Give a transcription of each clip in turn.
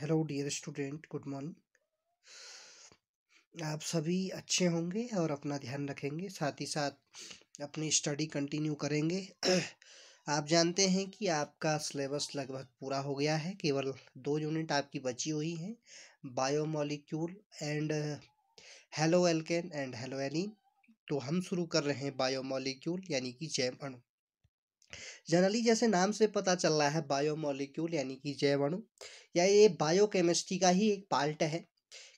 hello dear student good morning आप सभी अच्छे होंगे और अपना ध्यान रखेंगे साथ ही साथ अपनी स्टडी कंटिन्यू करेंगे आप जानते हैं कि आपका सिलेबस लगभग पूरा हो गया है केवल दो यूनिट आपकी बची हुई हैं biomolecule and haloalkane and haloarene तो हम शुरू कर रहे हैं बायोमोलिक्यूल यानी कि जैव अणु जनरली जैसे नाम से पता चल रहा है बायोमोलिक्यूल यानी कि जैवणु या ये बायोकेमिस्ट्री का ही एक पार्ट है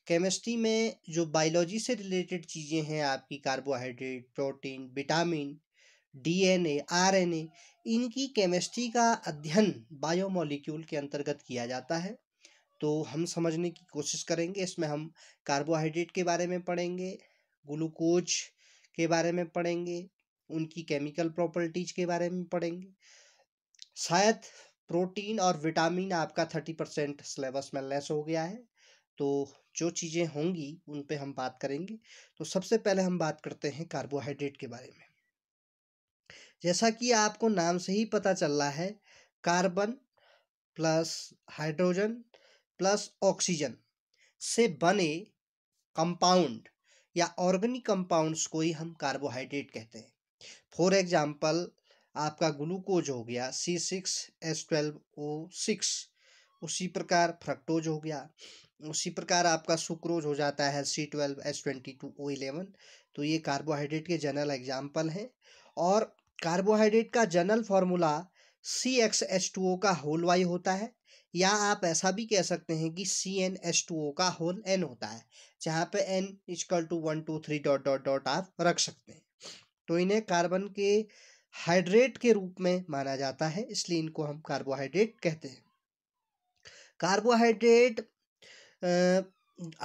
केमिस्ट्री में जो बायोलॉजी से रिलेटेड चीज़ें हैं आपकी carbohydrate protein vitamin DNA RNA इनकी केमिस्ट्री का अध्ययन बायोमोलिक्यूल के अंतर्गत किया जाता है तो हम समझने की कोशिश करेंगे इसमें हम कार्बोहाइड्रेट के बारे में पढ़ेंगे ग्लूकोज के बारे में पढ़ेंगे उनकी केमिकल प्रॉपर्टीज़ के बारे में पढ़ेंगे शायद प्रोटीन और विटामिन आपका थर्टी परसेंट सिलेबस में लेस हो गया है तो जो चीज़ें होंगी उन पे हम बात करेंगे तो सबसे पहले हम बात करते हैं कार्बोहाइड्रेट के बारे में जैसा कि आपको नाम से ही पता चल रहा है carbon plus hydrogen plus oxygen से बने कंपाउंड या ऑर्गेनिक कंपाउंड्स को ही हम कार्बोहाइड्रेट कहते हैं फॉर एग्जाम्पल आपका ग्लूकोज हो गया C six S twelve O six उसी प्रकार फ्रक्टोज हो गया उसी प्रकार आपका सुक्रोज हो जाता है C twelve S twenty two O eleven तो ये कार्बोहाइड्रेट के जनरल एग्जाम्पल हैं और कार्बोहाइड्रेट का general formula C x H two O का होल वाई होता है या आप ऐसा भी कह सकते हैं कि C n H two O का होल एन होता है जहाँ पे n equal to one two three dot dot dot आप रख सकते हैं तो इन्हें कार्बन के हाइड्रेट के रूप में माना जाता है इसलिए इनको हम कार्बोहाइड्रेट कहते हैं कार्बोहाइड्रेट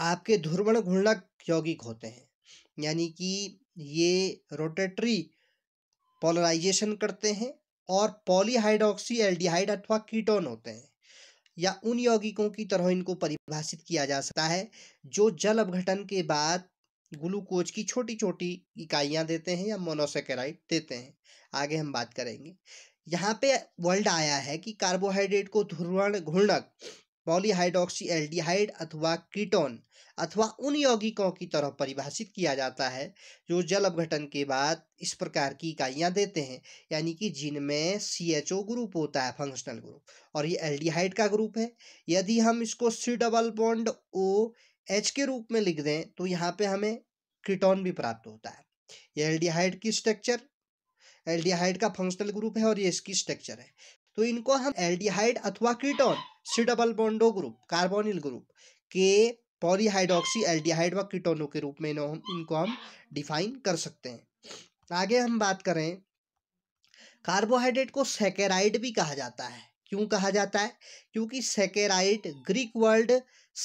आपके ध्रुवण घूर्णक यौगिक होते हैं यानी कि ये रोटेटरी पोलराइजेशन करते हैं और पॉलीहाइड्रोक्सी एल्डिहाइड अथवा कीटोन होते हैं या उन यौगिकों की तरह इनको परिभाषित किया जा सकता है जो जल अपघटन के बाद ग्लूकोज की छोटी छोटी इकाइयाँ देते हैं या मोनोसेकेराइड देते हैं आगे हम बात करेंगे यहाँ पे वर्ल्ड आया है कि कार्बोहाइड्रेट को ध्रुवण घूर्णक पॉलीहाइड्रोक्सी एल्डिहाइड अथवा कीटोन अथवा उन यौगिकों की तरह परिभाषित किया जाता है जो जल अपघटन के बाद इस प्रकार की इकाइयाँ देते हैं यानी कि जिनमें सी एच ओ ग्रुप होता है फंक्शनल ग्रुप और ये एल्डिहाइड का ग्रुप है यदि हम इसको C double bond O H के रूप में लिख दें तो यहाँ पे हमें क्रिटोन भी प्राप्त होता है ये एल्डिहाइड की स्ट्रक्चर एल्डिहाइड का फंक्शनल ग्रुप है और ये इसकी स्ट्रक्चर है तो इनको हम एल्डिहाइड अथवा ketone C double bond O group carbonyl group के पॉलीहाइड्रोक्सी एल्डिहाइड व क्रिटोनों के रूप में इनको हम डिफाइन कर सकते हैं आगे हम बात करें कार्बोहाइड्रेट को सेकेराइड भी कहा जाता है क्यों कहा जाता है क्योंकि सेकेराइट ग्रीक वर्ड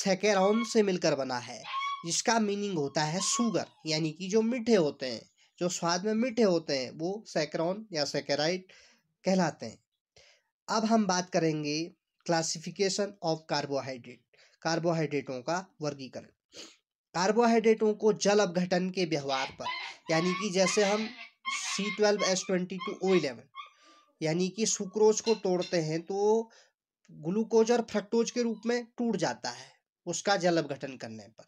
सेकेरॉन से मिलकर बना है जिसका मीनिंग होता है शुगर यानी कि जो मीठे होते हैं जो स्वाद में मीठे होते हैं वो सेकेरॉन या सेकेराइट कहलाते हैं अब हम बात करेंगे क्लासिफिकेशन ऑफ कार्बोहाइड्रेट कार्बोहाइड्रेटों का वर्गीकरण कार्बोहाइड्रेटों को जल अपघटन के व्यवहार पर यानी कि जैसे हम C twelve S twenty two O eleven यानी कि सुक्रोज को तोड़ते हैं तो ग्लूकोज और फ्रक्टोज के रूप में टूट जाता है उसका जल अपघटन करने पर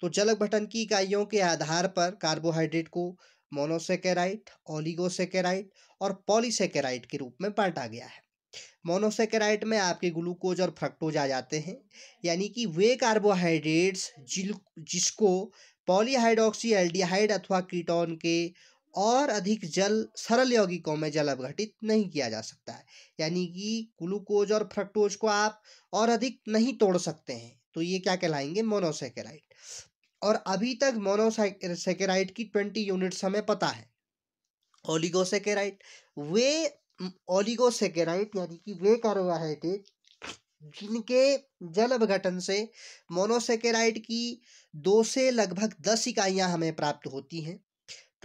तो जल की इकाइयों के आधार पर कार्बोहाइड्रेट को मोनोसेकेराइट ओलिगोसेकेराइट और पॉलीसेकेराइट के रूप में बांटा गया है मोनोसेकेराइट में आपके ग्लूकोज और फ्रक्टोज आ जाते हैं यानी कि वे कार्बोहाइड्रेट्स जिल जिसको पॉलीहाइड्रोक्सी एल्डिहाइड अथवा कीटोन के और अधिक जल सरल यौगिकों में जल अवघटित नहीं किया जा सकता है यानी कि ग्लूकोज और फ्रक्टोज को आप और अधिक नहीं तोड़ सकते हैं तो ये क्या कहलाएंगे मोनोसेकेराइड और अभी तक मोनोसेकेराइड की ट्वेंटी यूनिट्स हमें पता है ओलिगोसेकेराइड वे ओलिगोसेकेराइड यानी कि वे कार्बोहाइड्रेट जिनके जल अवघटन से मोनोसेकेराइड की दो से लगभग दस इकाइयाँ हमें प्राप्त होती हैं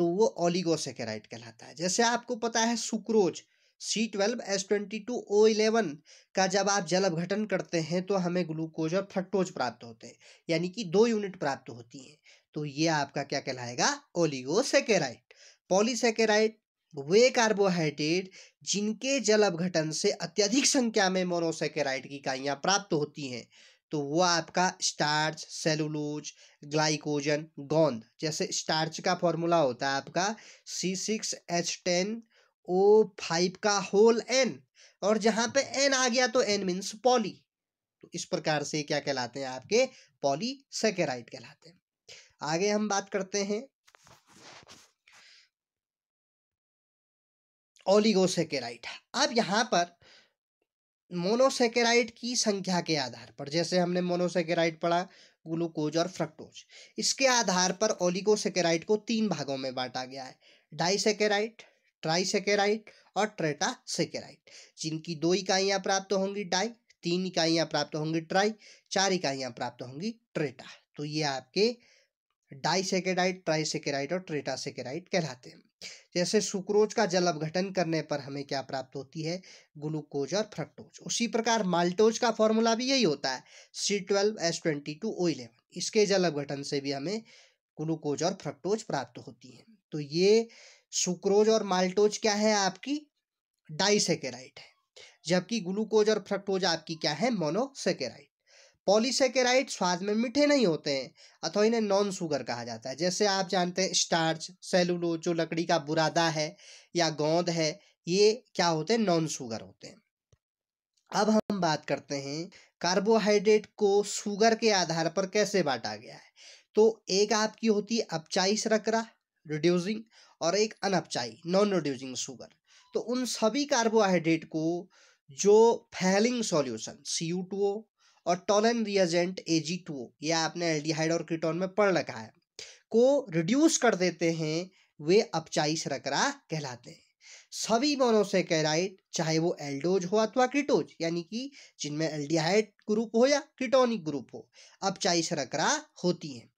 तो वो ओलिगोसेकेराइड कहलाता है जैसे आपको पता है sucrose C twelve S twenty two O eleven का जब आप जल अपघटन करते हैं तो हमें ग्लूकोज और फ्रक्टोज प्राप्त होते हैं यानी कि दो यूनिट प्राप्त होती हैं तो ये आपका क्या कहलाएगा ओलिगोसेकेराइड पॉलीसेकेराइड वे कार्बोहाइड्रेट जिनके जल अपघटन से अत्यधिक संख्या में मोनोसेकेराइड की इकाइयाँ प्राप्त होती हैं तो वो आपका स्टार्च सेलुलोज ग्लाइकोजन गोंद जैसे स्टार्च का फॉर्मूला होता है आपका C six H ten O five का होल एन और जहां पे एन आ गया तो एन मीन्स पॉली तो इस प्रकार से क्या कहलाते हैं आपके पॉलीसेकेराइड कहलाते हैं आगे हम बात करते हैं ओलिगोसेकेराइड अब यहां पर मोनोसेकेराइड की संख्या के आधार पर जैसे हमने मोनोसेकेराइड पढ़ा ग्लूकोज और फ्रक्टोज इसके आधार पर ओलिगोसेकेराइड को तीन भागों में बांटा गया है डाइसेकेराइड ट्राइसेकेराइड और ट्रेटासेकेराइड जिनकी दो इकाइयाँ प्राप्त होंगी डाई तीन इकाइयाँ प्राप्त होंगी ट्राई चार इकाइयाँ प्राप्त होंगी ट्रेटा तो ये आपके डाइसेकेराइड ट्राइसेकेराइड और ट्रेटासेकेराइड कहलाते हैं जैसे सुक्रोज का जल अपघटन करने पर हमें क्या प्राप्त होती है ग्लूकोज और फ्रक्टोज उसी प्रकार माल्टोज का फॉर्मूला भी यही होता है C twelve S twenty two O eleven इसके जल अपघटन से भी हमें ग्लूकोज और फ्रक्टोज प्राप्त होती है तो ये सुक्रोज और माल्टोज क्या है आपकी डाइसेकेराइट है जबकि ग्लूकोज और फ्रक्टोज आपकी क्या है मोनोसेकेराइट पॉलीसेकेराइड स्वाद में मीठे नहीं होते हैं अथवा इन्हें नॉन शुगर कहा जाता है जैसे आप जानते हैं स्टार्च सेलुलो जो लकड़ी का बुरादा है या गोंद है ये क्या होते हैं नॉन शुगर होते हैं अब हम बात करते हैं कार्बोहाइड्रेट को शुगर के आधार पर कैसे बांटा गया है तो एक आपकी होती है अपचाई सरकरा रिड्यूसिंग और एक अनअपचाई नॉन रिड्यूसिंग शुगर तो उन सभी कार्बोहाइड्रेट को जो Fehling solution C U two O और टोलन ए जी टू यह आपने एल्डिहाइड और क्रिटोन में पढ़ रखा है को रिड्यूस कर देते हैं वे अपचाई सरकरा कहलाते हैं सभी मोनोसेकेराइड चाहे वो एल्डोज हो अथवा क्रिटोज यानी कि जिनमें एल्डिहाइड ग्रुप हो या क्रिटोनिक ग्रुप हो अपचाई सरकरा होती हैं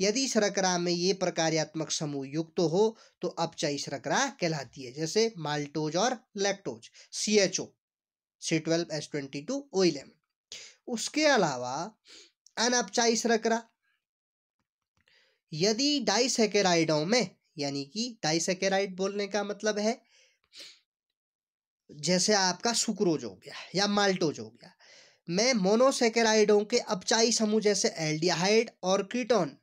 यदि सरकरा में ये प्रकार्यात्मक समूह युक्त तो हो तो अपचाई सरकरा कहलाती है जैसे माल्टोज और lactose C H O C twelve S twenty two O eleven उसके अलावा अनपचाई सरकरा यदि डाइसेकेराइडों में यानी कि डाइसेकेराइड बोलने का मतलब है जैसे आपका सुक्रोज हो गया या माल्टोज हो गया मैं मोनोसेकेराइडों के अपचाई समूह जैसे एल्डिहाइड और कीटोन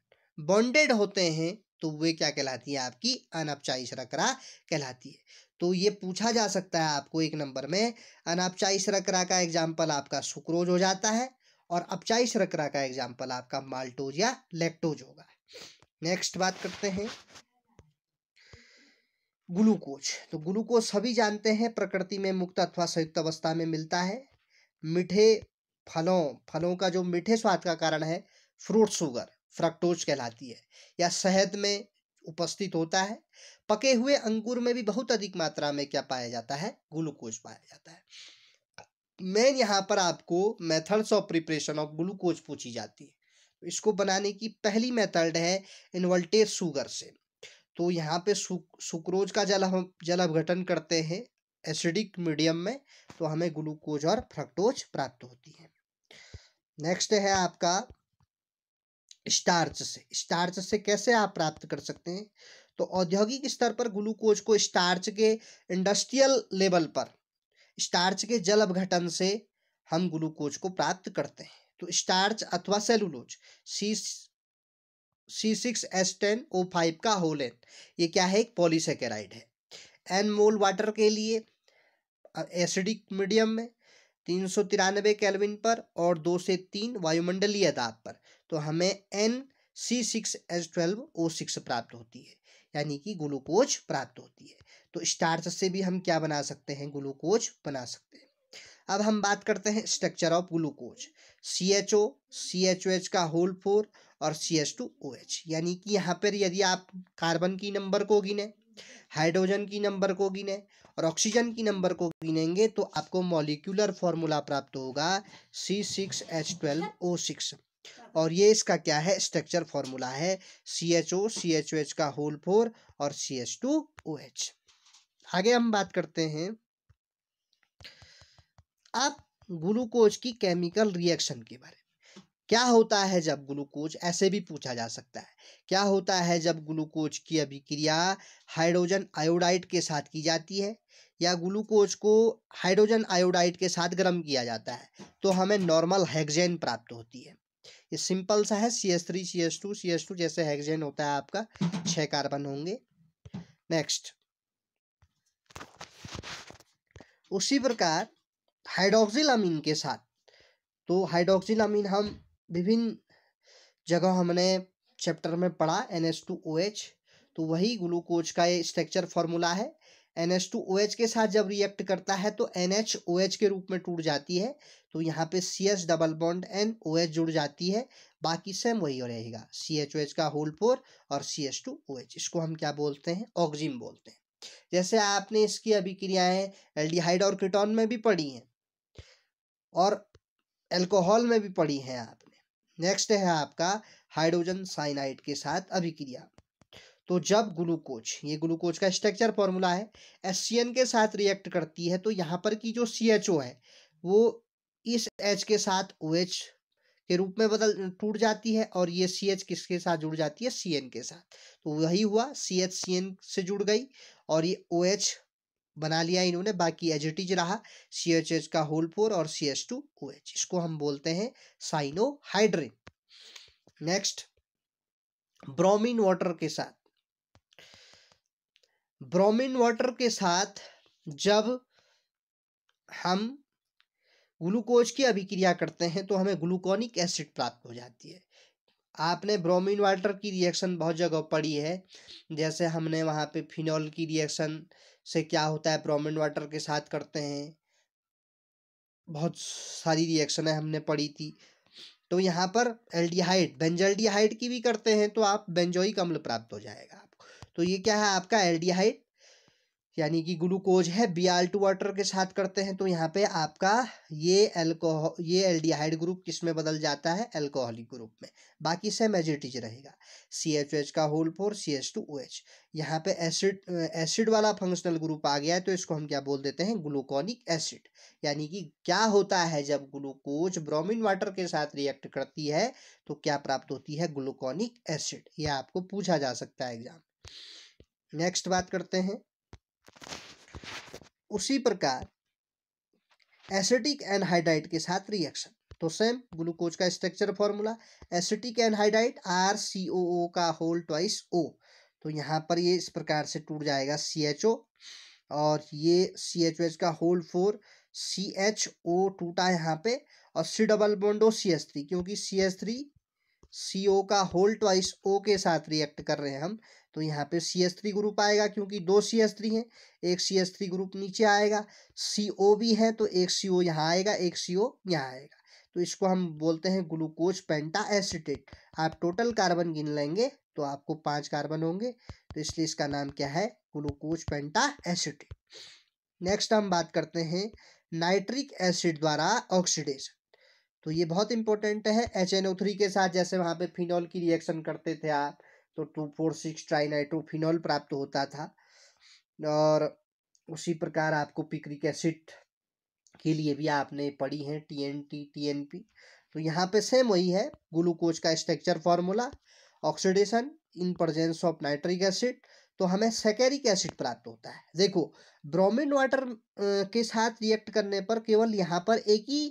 बॉन्डेड होते हैं तो वे क्या कहलाती है आपकी अनपचाई सरकरा कहलाती है तो ये पूछा जा सकता है आपको एक नंबर में अनापचाई शर्करा का एग्जाम्पल आपका सुक्रोज हो जाता है और अपचाई शर्करा का एग्जाम्पल आपका माल्टोज या लेक्टोज होगा नेक्स्ट बात करते हैं ग्लूकोज तो ग्लूकोज सभी जानते हैं प्रकृति में मुक्त अथवा संयुक्त अवस्था में मिलता है मीठे फलों फलों का जो मीठे स्वाद का कारण है फ्रूट शुगर फ्रक्टोज कहलाती है या शहद में उपस्थित होता है पके हुए अंगूर में भी बहुत अधिक मात्रा में क्या पाया जाता है ग्लूकोज पाया जाता है मेन यहाँ पर आपको methods of preparation of glucose पूछी जाती है तो इसको बनाने की पहली मेथड है इन्वल्टेड शुगर से तो यहाँ पे सुक्रोज का जल हम जल अवघटन करते हैं एसिडिक मीडियम में तो हमें ग्लूकोज और फ्रक्टोज प्राप्त होती है नेक्स्ट है आपका स्टार्च से स्टार्च से कैसे आप प्राप्त कर सकते हैं तो औद्योगिक स्तर पर ग्लूकोज को स्टार्च के इंडस्ट्रियल लेवल पर स्टार्च के जल अवघटन से हम ग्लूकोज को प्राप्त करते हैं तो स्टार्च अथवा cellulose C C six S ten O five का होलेन ये क्या है एक पॉलीसेकेराइड है एन मोल वाटर के लिए एसिडिक मीडियम में तीन सौ तिरानवे कैलविन पर और दो से तीन वायुमंडलीय दाब पर तो हमें n C six H twelve O six प्राप्त होती है यानी कि ग्लूकोज प्राप्त होती है तो स्टार्च से भी हम क्या बना सकते हैं ग्लूकोज बना सकते हैं अब हम बात करते हैं structure of glucose C H O C H O H का होल फोर और C H two O H यानी कि यहाँ पर यदि आप कार्बन की नंबर को गिने हाइड्रोजन की नंबर को गिने और ऑक्सीजन की नंबर को गिनेंगे तो आपको मॉलिक्यूलर फॉर्मूला प्राप्त होगा C six H twelve O six और ये इसका क्या है स्ट्रक्चर फॉर्मूला है C H O C H O H का होल फोर और C H two O H आगे हम बात करते हैं आप ग्लूकोज की केमिकल रिएक्शन के बारे में क्या होता है जब ग्लूकोज ऐसे भी पूछा जा सकता है क्या होता है जब ग्लूकोज की अभिक्रिया हाइड्रोजन आयोडाइड के साथ की जाती है या ग्लूकोज को हाइड्रोजन आयोडाइड के साथ गर्म किया जाता है तो हमें नॉर्मल हेक्जेन प्राप्त होती है ये सिंपल सा है C S three C S two C S two जैसे हेक्जेन होता है आपका छः कार्बन होंगे नेक्स्ट उसी प्रकार हाइड्रोक्सिल अमीन के साथ तो हाइड्रोक्सिल अमीन हम विभिन्न जगह हमने चैप्टर में पढ़ा N S two O H तो वही ग्लूकोज का ये स्ट्रक्चर फॉर्मूला है N H two O H के साथ जब रिएक्ट करता है तो एन एच ओ एच के रूप में टूट जाती है तो यहाँ पे C H double bond N O H जुड़ जाती है बाकी सेम वही रहेगा सी एच ओ एच का होल फोर और C H two O H इसको हम क्या बोलते हैं ऑक्जिम बोलते हैं जैसे आपने इसकी अभिक्रियाएं एल्डिहाइड और कीटोन में भी पढ़ी हैं और एल्कोहल में भी पढ़ी हैं आप नेक्स्ट है आपका हाइड्रोजन साइनाइड के साथ अभिक्रिया तो जब ग्लूकोज ये ग्लूकोज का स्ट्रक्चर फॉर्मूला है एस के साथ रिएक्ट करती है तो यहाँ पर की जो सी है वो इस एच के साथ ओ OH के रूप में बदल टूट जाती है और ये सी एच किसके साथ जुड़ जाती है सी एन के साथ तो वही हुआ सी एच सी एन से जुड़ गई और ये ओ OH एच बना लिया इन्होंने बाकी एजिटिज रहा सी एच एच का होल फोर और C H two O H इसको हम बोलते हैं साइनोहाइड्रिन नेक्स्ट ब्रोमीन वाटर के साथ ब्रोमीन वाटर के साथ जब हम ग्लूकोज की अभिक्रिया करते हैं तो हमें ग्लूकोनिक एसिड प्राप्त हो जाती है आपने ब्रोमीन वाटर की रिएक्शन बहुत जगह पड़ी है जैसे हमने वहाँ पे फिनॉल की रिएक्शन से क्या होता है ब्रोमिन वाटर के साथ करते हैं बहुत सारी रिएक्शन है हमने पढ़ी थी तो यहाँ पर एल्डिहाइड बेंजल्डिहाइड की भी करते हैं तो आप बेंजोइक अम्ल प्राप्त हो जाएगा आपको तो ये क्या है आपका एल्डिहाइड यानी कि ग्लूकोज है बी टू वाटर के साथ करते हैं तो यहाँ पे आपका ये एल्कोहल ये एल्डिहाइड ग्रुप किस में बदल जाता है एल्कोहलिक ग्रुप में बाकी सेम एज इट इज रहेगा सी एच एच का whole four C H two O H यहाँ पे एसिड एसिड वाला फंक्शनल ग्रुप आ गया है तो इसको हम क्या बोल देते हैं ग्लूकोनिक एसिड यानी कि क्या होता है जब ग्लूकोज ब्रोमिन वाटर के साथ रिएक्ट करती है तो क्या प्राप्त होती है ग्लूकोनिक एसिड यह आपको पूछा जा सकता है एग्जाम नेक्स्ट बात करते हैं उसी प्रकार एसिटिक एनहाइड्राइट के साथ रिएक्शन तो सेम ग्लूकोज का structure formula acetic anhydride R C O O का होल ट्वाइस ओ तो यहाँ पर ये इस प्रकार से टूट जाएगा सी एच ओ और ये सी एच ओ एच का whole four C H O टूटा यहाँ पे और C double bond O C H three क्योंकि सी एच थ्री सी ओ का होल ट्वाइस ओ के साथ रिएक्ट कर रहे हैं हम तो यहाँ पे सी एस थ्री ग्रुप आएगा क्योंकि दो सी एस थ्री हैं एक सी एस थ्री ग्रुप नीचे आएगा सी ओ भी है तो एक सी ओ यहाँ आएगा एक सी ओ यहाँ आएगा तो इसको हम बोलते हैं ग्लूकोज पेंटा एसिटेट आप टोटल कार्बन गिन लेंगे तो आपको पांच कार्बन होंगे तो इसलिए इसका नाम क्या है ग्लूकोज पेंटा एसिटेट नेक्स्ट हम बात करते हैं नाइट्रिक एसिड द्वारा ऑक्सीडेशन तो ये बहुत इंपॉर्टेंट है एच एन ओ थ्री के साथ जैसे वहाँ पे फिनॉल की रिएक्शन करते थे आप तो टू फोर सिक्स ट्राइनाइट्रोफिनॉल प्राप्त होता था और उसी प्रकार आपको पिक्रिक एसिड के लिए भी आपने पढ़ी है T N T T N P तो यहाँ पे सेम वही है ग्लूकोज का structure formula oxidation in presence of nitric acid तो हमें सेकेरिक एसिड प्राप्त होता है देखो ब्रोमिन वाटर के साथ रिएक्ट करने पर केवल यहाँ पर एक ही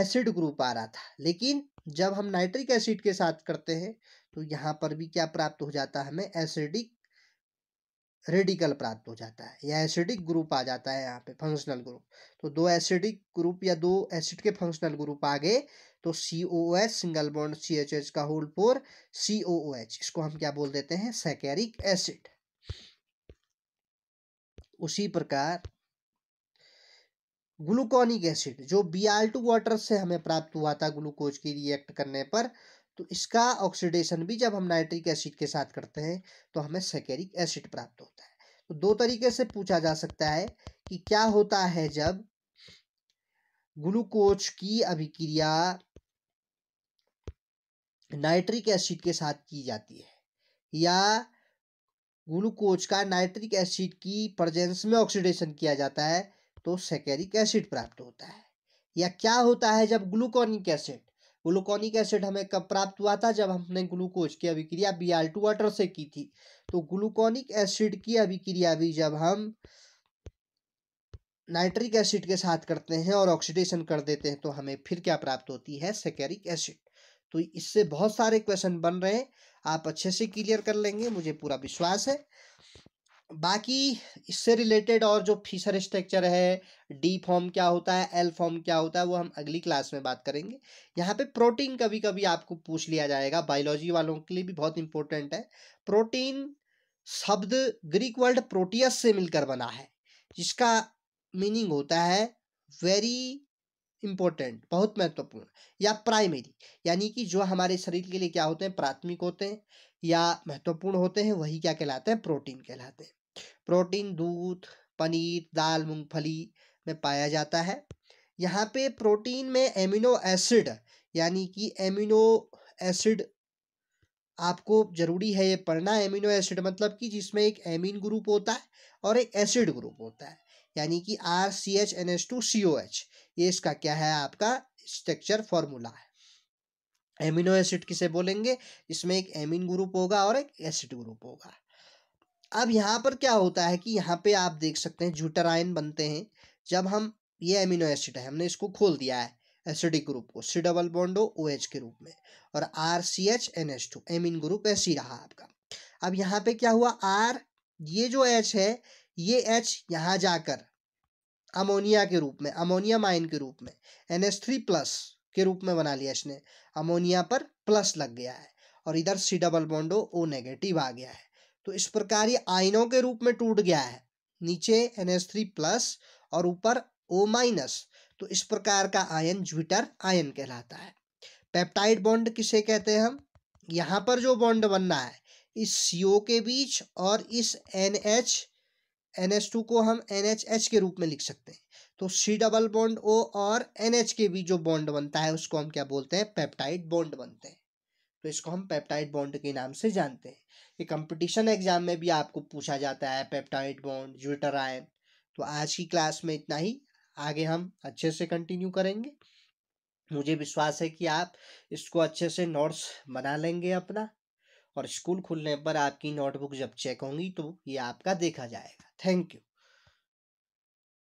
एसिड ग्रुप आ रहा था लेकिन जब हम नाइट्रिक एसिड के साथ करते हैं तो यहाँ पर भी क्या प्राप्त हो जाता है हमें एसिडिक रेडिकल प्राप्त हो जाता है या एसिडिक ग्रुप आ जाता है यहाँ पे फंक्शनल ग्रुप तो दो एसिडिक ग्रुप या दो एसिड के फंक्शनल ग्रुप आ गए तो C O H single bond C H H का whole four C O H इसको हम क्या बोल देते हैं सैकेरिक एसिड उसी प्रकार ग्लूकोनिक एसिड जो बी टू वाटर से हमें प्राप्त हुआ था ग्लूकोज की रिएक्ट करने पर तो इसका ऑक्सीडेशन भी जब हम नाइट्रिक एसिड के साथ करते हैं तो हमें सेकेरिक एसिड प्राप्त होता है तो दो तरीके से पूछा जा सकता है कि क्या होता है जब ग्लूकोज की अभिक्रिया नाइट्रिक एसिड के साथ की जाती है या ग्लूकोज का नाइट्रिक एसिड की प्रजेंस में ऑक्सीडेशन किया जाता है तो सेकेरिक एसिड प्राप्त होता है या क्या होता है जब ग्लूकोनिक एसिड ग्लूकोनिक एसिड हमें कब प्राप्त हुआ था जब हमने ग्लूकोज की अभिक्रिया बी आर टू वाटर से की थी तो ग्लूकोनिक एसिड की अभिक्रिया भी जब हम नाइट्रिक एसिड के साथ करते हैं और ऑक्सीडेशन कर देते हैं तो हमें फिर क्या प्राप्त होती है सेकेरिक एसिड तो इससे बहुत सारे क्वेश्चन बन रहे हैं आप अच्छे से क्लियर कर लेंगे मुझे पूरा विश्वास है बाकी इससे रिलेटेड और जो फीसर स्ट्रक्चर है डी फॉर्म क्या होता है एल फॉर्म क्या होता है वो हम अगली क्लास में बात करेंगे यहाँ पे प्रोटीन कभी कभी आपको पूछ लिया जाएगा बायोलॉजी वालों के लिए भी बहुत इंपॉर्टेंट है प्रोटीन शब्द ग्रीक वर्ड प्रोटियस से मिलकर बना है जिसका मीनिंग होता है वेरी इम्पोर्टेंट बहुत महत्वपूर्ण या प्राइमरी यानी कि जो हमारे शरीर के लिए क्या होते हैं प्राथमिक होते हैं या महत्वपूर्ण होते हैं वही क्या कहलाते हैं प्रोटीन कहलाते हैं प्रोटीन दूध पनीर दाल मूंगफली में पाया जाता है यहाँ पे प्रोटीन में एमिनो एसिड यानी कि एमिनो एसिड आपको जरूरी है ये पढ़ना एमिनो एसिड मतलब कि जिसमें एक एमिन ग्रुप होता है और एक एसिड ग्रुप होता है यानी कि R C H N S two C O H ये इसका क्या है आपका स्ट्रक्चर फॉर्मूला है एमिनो एसिड किसे बोलेंगे इसमें एक एमिन ग्रुप होगा और एक एसिड ग्रुप होगा अब यहाँ पर क्या होता है कि यहाँ पे आप देख सकते हैं जूटराइन बनते हैं जब हम ये एमिनो एसिड है हमने इसको खोल दिया है एसिडिक ग्रुप को सी डबल बॉन्डो ओ एच के रूप में और R C H N H two amine group ऐसी रहा आपका अब यहाँ पे क्या हुआ आर ये जो एच है ये एच यहाँ जाकर अमोनिया के रूप में अमोनियम आयन के रूप में एन एच थ्री प्लस के रूप में बना लिया इसने अमोनिया पर प्लस लग गया है और इधर सी डबल बॉन्डो ओ नेगेटिव आ गया है तो इस प्रकार ये आयनों के रूप में टूट गया है नीचे एन एस थ्री प्लस और ऊपर ओ माइनस तो इस प्रकार का आयन ज्विटर आयन कहलाता है पेप्टाइड बॉन्ड किसे कहते हैं हम यहाँ पर जो बॉन्ड बनना है इस सी के बीच और इस N H N H two को हम एन एच एच के रूप में लिख सकते हैं तो सी डबल बॉन्ड ओ और एन एच के बीच जो बॉन्ड बनता है उसको हम क्या बोलते हैं पेप्टाइड बॉन्ड बनते हैं तो इसको हम पेप्टाइड बॉन्ड के नाम से जानते हैं ये कंपटीशन एग्जाम में भी आपको पूछा जाता है पेप्टाइड बॉन्ड यूटराइन तो आज की क्लास में इतना ही आगे हम अच्छे से कंटिन्यू करेंगे मुझे विश्वास है कि आप इसको अच्छे से नोट्स बना लेंगे अपना और स्कूल खुलने पर आपकी नोटबुक जब चेक होंगी तो ये आपका देखा जाएगा थैंक यू